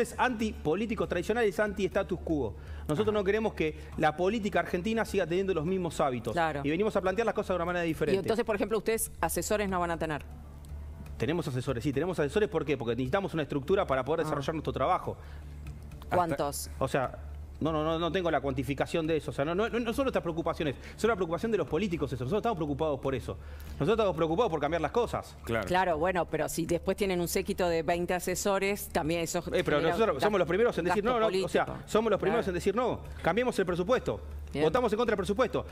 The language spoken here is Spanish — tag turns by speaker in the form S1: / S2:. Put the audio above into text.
S1: es antipolíticos tradicionales, anti-status quo. Nosotros no queremos que la política argentina siga teniendo los mismos hábitos. Y venimos a plantear las cosas de una manera diferente. Y entonces,
S2: por ejemplo, ustedes asesores no
S1: van a tener. Tenemos asesores, sí, tenemos asesores, ¿por qué? Porque necesitamos una estructura para poder ah. desarrollar nuestro trabajo. ¿Cuántos? o sea, no, no, no, no tengo la cuantificación de eso. O sea, no, son nuestras preocupaciones, son la preocupación de los políticos Nosotros estamos preocupados por eso. Nosotros estamos preocupados por cambiar las cosas. Claro. Claro,
S3: bueno, pero si después tienen un séquito de 20 asesores, también eso. Eh, pero
S1: nosotros somos los primeros en decir no, o sea, somos los primeros en decir no, cambiemos el presupuesto. Votamos
S4: en contra del presupuesto.